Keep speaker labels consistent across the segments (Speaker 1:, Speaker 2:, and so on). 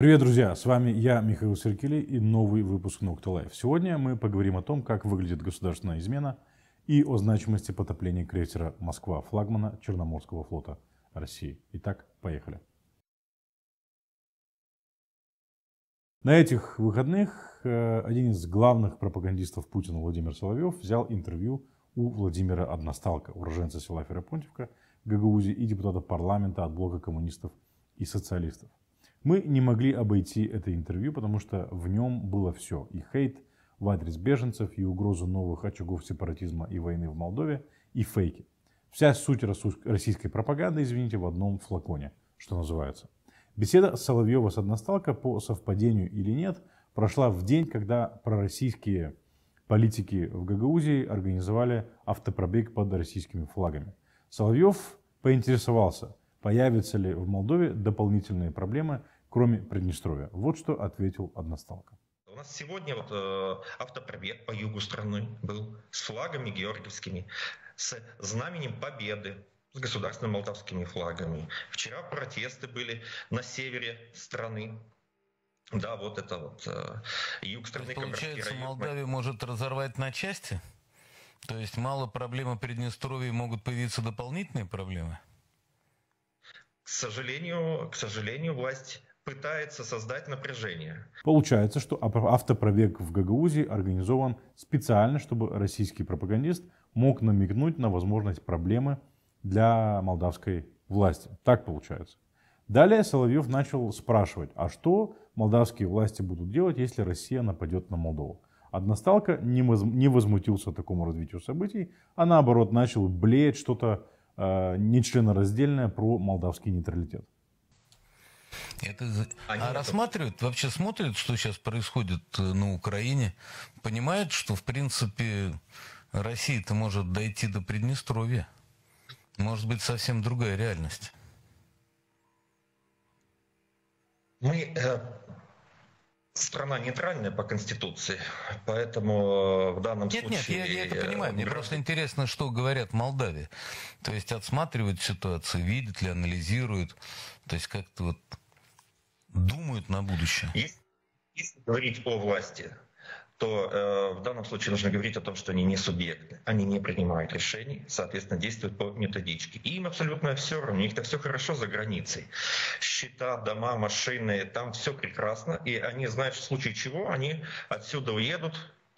Speaker 1: Привет, друзья! С вами я, Михаил Серкелей и новый выпуск Nocta Life. Сегодня мы поговорим о том, как выглядит государственная измена и о значимости потопления крейсера «Москва» флагмана Черноморского флота России. Итак, поехали. На этих выходных э, один из главных пропагандистов Путина Владимир Соловьев взял интервью у Владимира Односталка, уроженца села Ферапонтьевка, Гагаузии и депутата парламента от блока коммунистов и социалистов. Мы не могли обойти это интервью, потому что в нем было все. И хейт в адрес беженцев, и угрозу новых очагов сепаратизма и войны в Молдове, и фейки. Вся суть российской пропаганды, извините, в одном флаконе, что называется. Беседа Соловьева с односталка по совпадению или нет прошла в день, когда пророссийские политики в Гагаузии организовали автопробег под российскими флагами. Соловьев поинтересовался – Появятся ли в Молдове дополнительные проблемы, кроме Приднестровья? Вот что ответил Односталко.
Speaker 2: У нас сегодня вот, э, автопробег по югу страны был с флагами георгиевскими, с знаменем Победы, с государственными молдавскими флагами. Вчера протесты были на севере страны, да, вот это вот э, юг страны. получается, Молдавия может разорвать на части? То есть мало проблемы Приднестровья, могут появиться дополнительные проблемы? к сожалению, к сожалению, власть пытается создать напряжение.
Speaker 1: Получается, что автопробег в Гагаузии организован специально, чтобы российский пропагандист мог намекнуть на возможность проблемы для молдавской власти. Так получается. Далее Соловьев начал спрашивать, а что молдавские власти будут делать, если Россия нападет на Молдову? Односталка не возмутился такому развитию событий, а наоборот начал блеять что-то Э, нечленораздельное про молдавский нейтралитет.
Speaker 2: Это... а, а рассматривают, вообще смотрят, что сейчас происходит э, на Украине, понимают, что, в принципе, Россия-то может дойти до Приднестровья. Может быть, совсем другая реальность. Мы э, страна нейтральная по Конституции, поэтому э, в данном нет, случае... Нет, нет, я, я это понимаю. Мне э, просто интересно, что говорят в Молдавии. То есть отсматривают ситуацию, видят ли, анализируют, то есть как-то вот думают на будущее. Если, если говорить о власти, то э, в данном случае нужно говорить о том, что они не субъекты, они не принимают решений, соответственно, действуют по методичке. И им абсолютно все равно, у них-то все хорошо за границей. Счета, дома, машины, там все прекрасно, и они знают, в случае чего они отсюда уедут,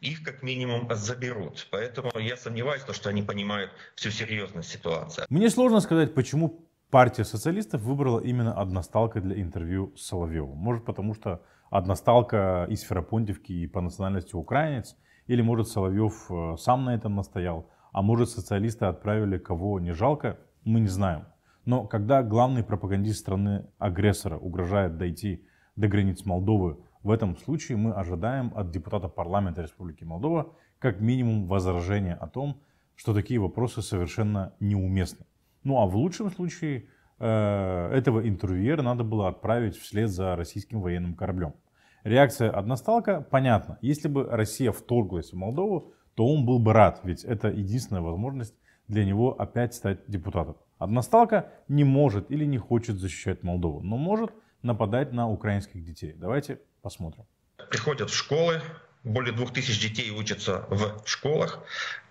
Speaker 2: их как минимум заберут. Поэтому я сомневаюсь, что они понимают всю серьезность ситуации.
Speaker 1: Мне сложно сказать, почему партия социалистов выбрала именно односталка для интервью с Соловьевым. Может, потому что односталка из Ферапонтьевки и по национальности украинец, или, может, Соловьев э, сам на этом настоял, а может, социалисты отправили кого не жалко, мы не знаем. Но когда главный пропагандист страны-агрессора угрожает дойти до границ Молдовы, в этом случае мы ожидаем от депутата парламента Республики Молдова как минимум возражения о том, что такие вопросы совершенно неуместны. Ну а в лучшем случае Э, этого интервьюера надо было отправить вслед за российским военным кораблем. Реакция односталка, понятна. Если бы Россия вторглась в Молдову, то он был бы рад, ведь это единственная возможность для него опять стать депутатом. Односталка не может или не хочет защищать Молдову, но может нападать на украинских детей. Давайте посмотрим.
Speaker 2: Приходят в школы, более двух тысяч детей учатся в школах.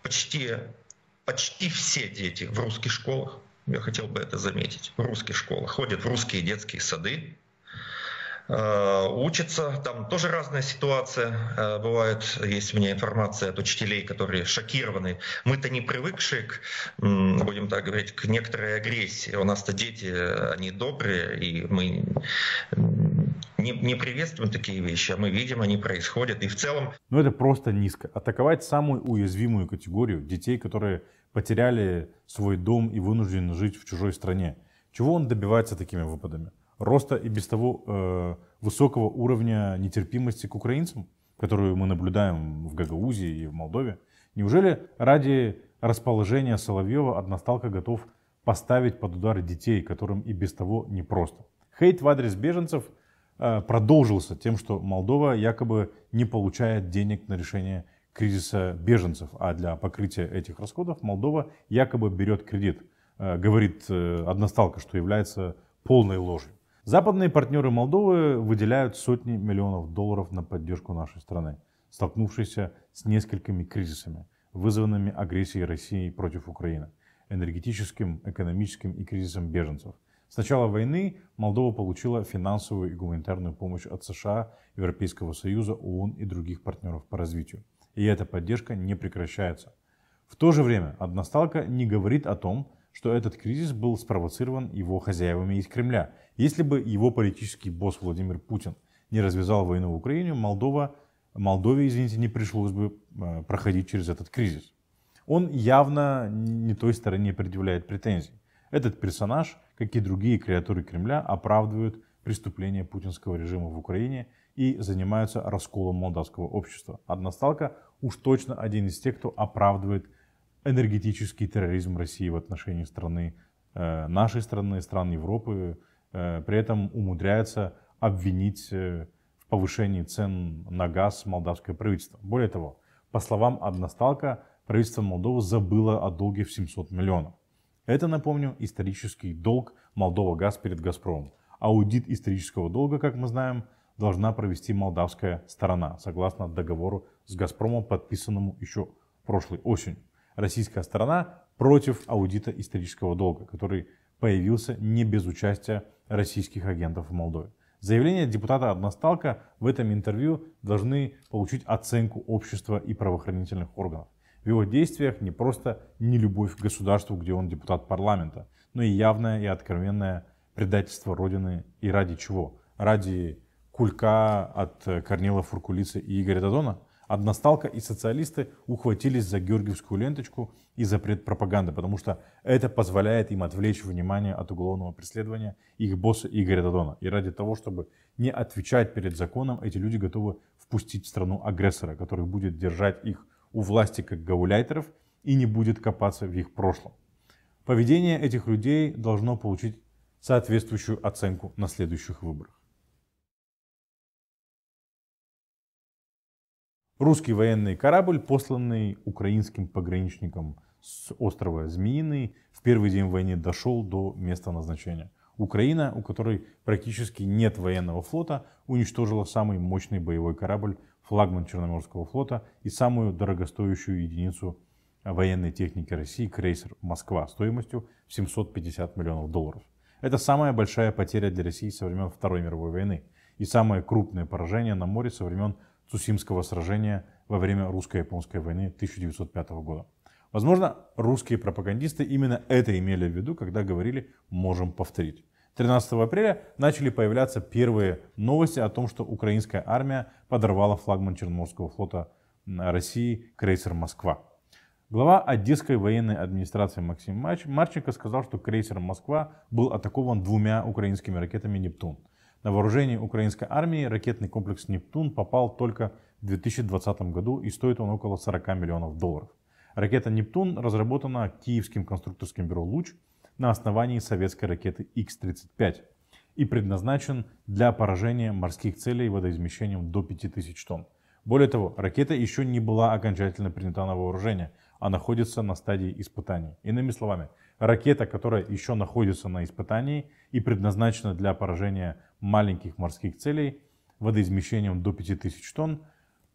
Speaker 2: Почти, почти все дети в русских школах я хотел бы это заметить, в русских школах, ходят в русские детские сады, э, учатся. Там тоже разная ситуация э, бывает. Есть у меня информация от учителей, которые шокированы. Мы-то не привыкшие, к, будем так говорить, к некоторой агрессии. У нас-то дети, они добрые, и мы не, не приветствуем такие вещи, а мы видим, они происходят. И в целом...
Speaker 1: Ну это просто низко. Атаковать самую уязвимую категорию детей, которые потеряли свой дом и вынуждены жить в чужой стране. Чего он добивается такими выпадами? Роста и без того э, высокого уровня нетерпимости к украинцам, которую мы наблюдаем в Гагаузии и в Молдове. Неужели ради расположения Соловьева односталка готов поставить под удар детей, которым и без того непросто? Хейт в адрес беженцев э, продолжился тем, что Молдова якобы не получает денег на решение кризиса беженцев, а для покрытия этих расходов Молдова якобы берет кредит, э, говорит э, односталка, что является полной ложью. Западные партнеры Молдовы выделяют сотни миллионов долларов на поддержку нашей страны, столкнувшейся с несколькими кризисами, вызванными агрессией России против Украины, энергетическим, экономическим и кризисом беженцев. С начала войны Молдова получила финансовую и гуманитарную помощь от США, Европейского Союза, ООН и других партнеров по развитию и эта поддержка не прекращается. В то же время односталка не говорит о том, что этот кризис был спровоцирован его хозяевами из Кремля. Если бы его политический босс Владимир Путин не развязал войну в Украине, Молдова, Молдове, извините, не пришлось бы э, проходить через этот кризис. Он явно не той стороне предъявляет претензий. Этот персонаж, как и другие креатуры Кремля, оправдывают преступления путинского режима в Украине – и занимаются расколом молдавского общества. Односталка уж точно один из тех, кто оправдывает энергетический терроризм России в отношении страны, э, нашей страны, стран Европы, э, при этом умудряется обвинить э, в повышении цен на газ молдавское правительство. Более того, по словам Односталка, правительство Молдовы забыло о долге в 700 миллионов. Это, напомню, исторический долг Молдова ГАЗ перед Газпромом. Аудит исторического долга, как мы знаем, должна провести молдавская сторона, согласно договору с «Газпромом», подписанному еще прошлой осенью. Российская сторона против аудита исторического долга, который появился не без участия российских агентов в Молдове. Заявления депутата Односталка в этом интервью должны получить оценку общества и правоохранительных органов. В его действиях не просто нелюбовь к государству, где он депутат парламента, но и явное и откровенное предательство Родины и ради чего? Ради Кулька от э, Корнила Фуркулицы и Игоря Дадона, односталка и социалисты ухватились за георгиевскую ленточку и запрет пропаганды, потому что это позволяет им отвлечь внимание от уголовного преследования их босса Игоря Дадона. И ради того, чтобы не отвечать перед законом, эти люди готовы впустить в страну агрессора, который будет держать их у власти как гауляйтеров и не будет копаться в их прошлом. Поведение этих людей должно получить соответствующую оценку на следующих выборах. Русский военный корабль, посланный украинским пограничникам с острова Змеиный, в первый день войны дошел до места назначения. Украина, у которой практически нет военного флота, уничтожила самый мощный боевой корабль, флагман Черноморского флота и самую дорогостоящую единицу военной техники России крейсер «Москва» стоимостью 750 миллионов долларов. Это самая большая потеря для России со времен Второй мировой войны и самое крупное поражение на море со времен Цусимского сражения во время русско-японской войны 1905 года. Возможно, русские пропагандисты именно это имели в виду, когда говорили «можем повторить». 13 апреля начали появляться первые новости о том, что украинская армия подорвала флагман Черноморского флота России крейсер «Москва». Глава Одесской военной администрации Максим Марченко сказал, что крейсер «Москва» был атакован двумя украинскими ракетами «Нептун». На вооружение украинской армии ракетный комплекс «Нептун» попал только в 2020 году и стоит он около 40 миллионов долларов. Ракета «Нептун» разработана киевским конструкторским бюро «Луч» на основании советской ракеты x 35 и предназначен для поражения морских целей водоизмещением до 5000 тонн. Более того, ракета еще не была окончательно принята на вооружение, а находится на стадии испытаний. Иными словами, ракета, которая еще находится на испытании и предназначена для поражения маленьких морских целей водоизмещением до 5000 тонн,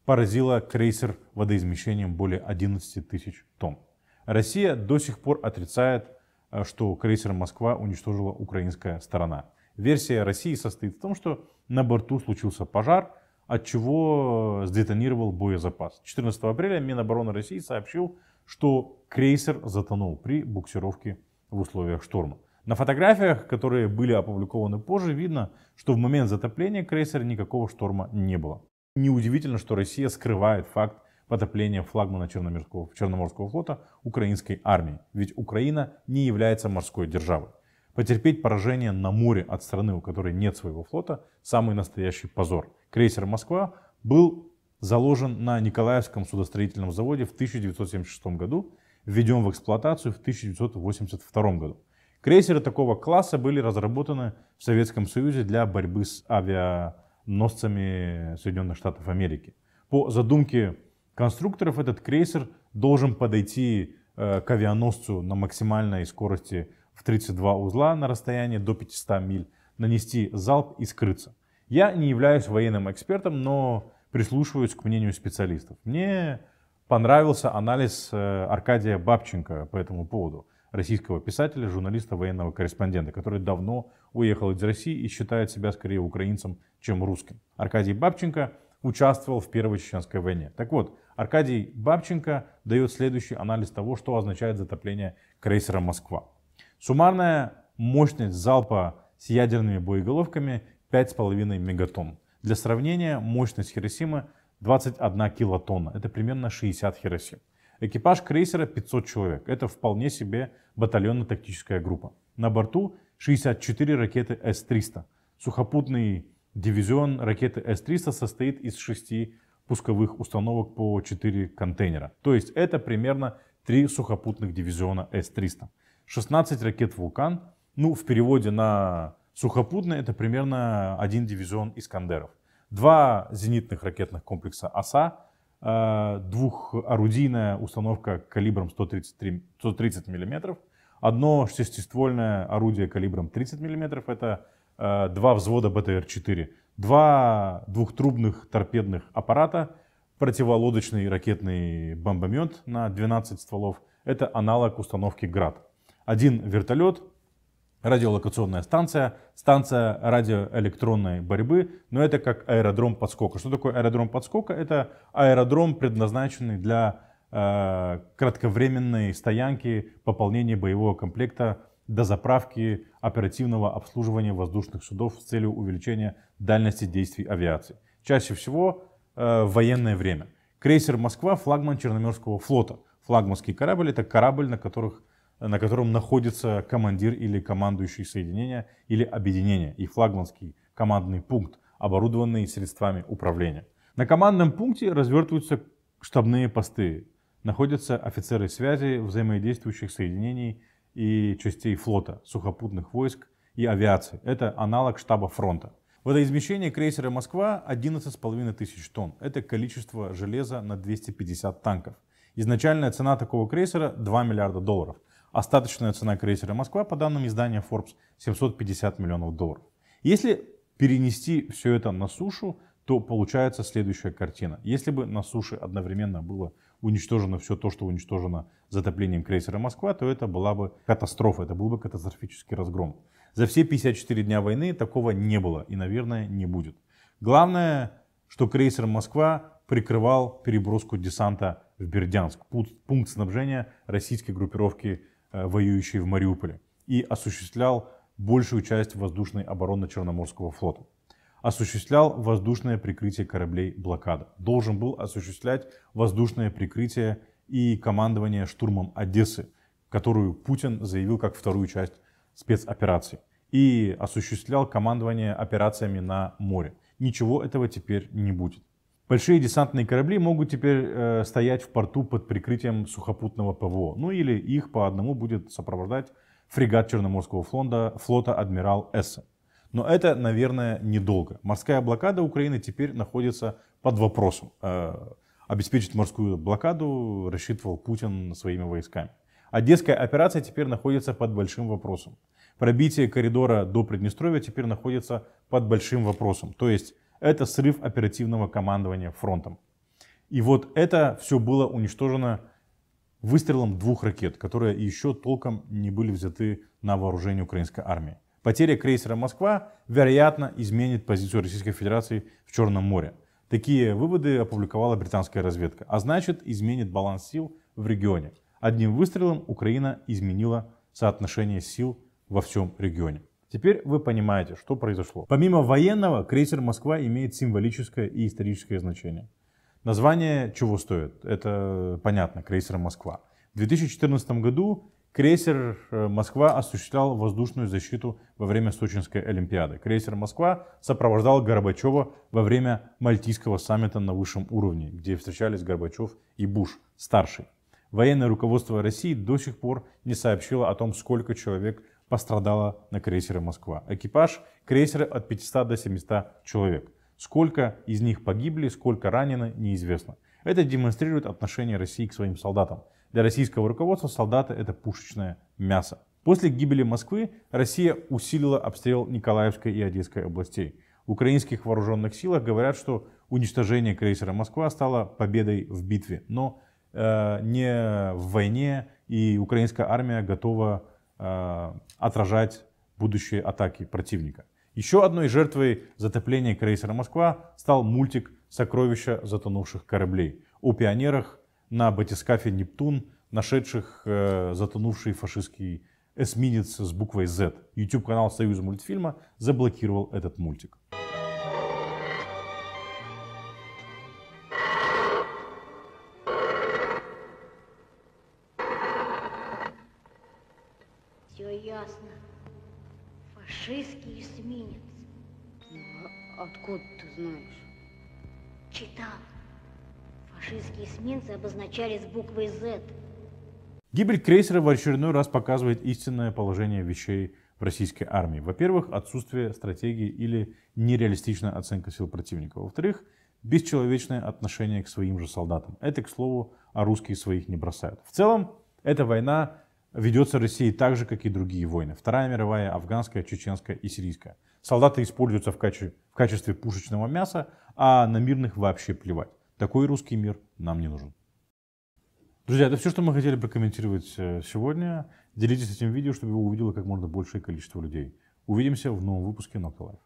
Speaker 1: поразила крейсер водоизмещением более 11 тысяч тонн. Россия до сих пор отрицает, э, что крейсер «Москва» уничтожила украинская сторона. Версия России состоит в том, что на борту случился пожар – от чего э, сдетонировал боезапас. 14 апреля Минобороны России сообщил, что крейсер затонул при буксировке в условиях шторма. На фотографиях, которые были опубликованы позже, видно, что в момент затопления крейсера никакого шторма не было. Неудивительно, что Россия скрывает факт потопления флагмана Черноморского, Черноморского флота украинской армии, ведь Украина не является морской державой. Потерпеть поражение на море от страны, у которой нет своего флота, самый настоящий позор крейсер «Москва» был заложен на Николаевском судостроительном заводе в 1976 году, введен в эксплуатацию в 1982 году. Крейсеры такого класса были разработаны в Советском Союзе для борьбы с авианосцами Соединенных Штатов Америки. По задумке конструкторов этот крейсер должен подойти э, к авианосцу на максимальной скорости в 32 узла на расстоянии до 500 миль, нанести залп и скрыться. Я не являюсь военным экспертом, но прислушиваюсь к мнению специалистов. Мне понравился анализ э, Аркадия Бабченко по этому поводу, российского писателя, журналиста, военного корреспондента, который давно уехал из России и считает себя скорее украинцем, чем русским. Аркадий Бабченко участвовал в Первой Чеченской войне. Так вот, Аркадий Бабченко дает следующий анализ того, что означает затопление крейсера «Москва». Суммарная мощность залпа с ядерными боеголовками 5,5 мегатонн. Для сравнения, мощность Хиросимы 21 килотонна. Это примерно 60 Хиросим. Экипаж крейсера 500 человек. Это вполне себе батальонно-тактическая группа. На борту 64 ракеты С-300. Сухопутный дивизион ракеты С-300 состоит из 6 пусковых установок по 4 контейнера. То есть это примерно 3 сухопутных дивизиона С-300. 16 ракет «Вулкан». Ну, в переводе на Сухопутная это примерно один дивизион Искандеров. Два зенитных ракетных комплекса ОСА, э, двухорудийная установка калибром 133, 130 мм, одно шестиствольное орудие калибром 30 мм, это э, два взвода БТР-4, два двухтрубных торпедных аппарата, противолодочный ракетный бомбомет на 12 стволов, это аналог установки «Град». Один вертолет, радиолокационная станция, станция радиоэлектронной борьбы, но это как аэродром подскока. Что такое аэродром подскока? Это аэродром, предназначенный для э, кратковременной стоянки, пополнения боевого комплекта, дозаправки, оперативного обслуживания воздушных судов с целью увеличения дальности действий авиации. Чаще всего э, военное время. Крейсер «Москва» — флагман Черноморского флота. Флагманский корабль — это корабль, на которых на котором находится командир или командующий соединение или объединение и флагманский командный пункт, оборудованный средствами управления. На командном пункте развертываются штабные посты, находятся офицеры связи взаимодействующих соединений и частей флота, сухопутных войск и авиации. Это аналог штаба фронта. Водоизмещение крейсера «Москва» 11,5 тысяч тонн. Это количество железа на 250 танков. Изначальная цена такого крейсера 2 миллиарда долларов. Остаточная цена крейсера «Москва», по данным издания Forbes, 750 миллионов долларов. Если перенести все это на сушу, то получается следующая картина. Если бы на суше одновременно было уничтожено все то, что уничтожено затоплением крейсера «Москва», то это была бы катастрофа, это был бы катастрофический разгром. За все 54 дня войны такого не было и, наверное, не будет. Главное, что крейсер «Москва» прикрывал переброску десанта в Бердянск, пункт снабжения российской группировки Э, воюющий в Мариуполе, и осуществлял большую часть воздушной обороны Черноморского флота. Осуществлял воздушное прикрытие кораблей «Блокада». Должен был осуществлять воздушное прикрытие и командование штурмом Одессы, которую Путин заявил как вторую часть спецоперации. И осуществлял командование операциями на море. Ничего этого теперь не будет. Большие десантные корабли могут теперь э, стоять в порту под прикрытием сухопутного ПВО. Ну или их по одному будет сопровождать фрегат Черноморского флота, флота «Адмирал Эссен». Но это, наверное, недолго. Морская блокада Украины теперь находится под вопросом. Э, обеспечить морскую блокаду рассчитывал Путин своими войсками. Одесская операция теперь находится под большим вопросом. Пробитие коридора до Приднестровья теперь находится под большим вопросом. То есть это срыв оперативного командования фронтом. И вот это все было уничтожено выстрелом двух ракет, которые еще толком не были взяты на вооружение украинской армии. Потеря крейсера «Москва», вероятно, изменит позицию Российской Федерации в Черном море. Такие выводы опубликовала британская разведка, а значит изменит баланс сил в регионе. Одним выстрелом Украина изменила соотношение сил во всем регионе. Теперь вы понимаете, что произошло. Помимо военного, крейсер «Москва» имеет символическое и историческое значение. Название чего стоит? Это понятно, крейсер «Москва». В 2014 году крейсер э, «Москва» осуществлял воздушную защиту во время Сочинской Олимпиады. Крейсер «Москва» сопровождал Горбачева во время Мальтийского саммита на высшем уровне, где встречались Горбачев и Буш, старший. Военное руководство России до сих пор не сообщило о том, сколько человек пострадала на крейсере «Москва». Экипаж крейсера от 500 до 700 человек. Сколько из них погибли, сколько ранены, неизвестно. Это демонстрирует отношение России к своим солдатам. Для российского руководства солдаты – это пушечное мясо. После гибели Москвы Россия усилила обстрел Николаевской и Одесской областей. В украинских вооруженных силах говорят, что уничтожение крейсера «Москва» стало победой в битве, но э, не в войне, и украинская армия готова Э, отражать будущие атаки противника. Еще одной жертвой затопления крейсера «Москва» стал мультик «Сокровища затонувших кораблей» о пионерах на батискафе «Нептун», нашедших э, затонувший фашистский эсминец с буквой Z. YouTube-канал Союз мультфильма заблокировал этот мультик.
Speaker 2: улицы обозначались буквой
Speaker 1: Z. Гибель крейсера в очередной раз показывает истинное положение вещей в российской армии. Во-первых, отсутствие стратегии или нереалистичная оценка сил противника. Во-вторых, бесчеловечное отношение к своим же солдатам. Это, к слову, а русские своих не бросают. В целом, эта война ведется Россией так же, как и другие войны. Вторая мировая, афганская, чеченская и сирийская. Солдаты используются в качестве, в качестве пушечного мяса, а на мирных вообще плевать. Такой русский мир нам не нужен. Друзья, это все, что мы хотели прокомментировать э, сегодня. Делитесь этим видео, чтобы его увидело как можно большее количество людей. Увидимся в новом выпуске Nocta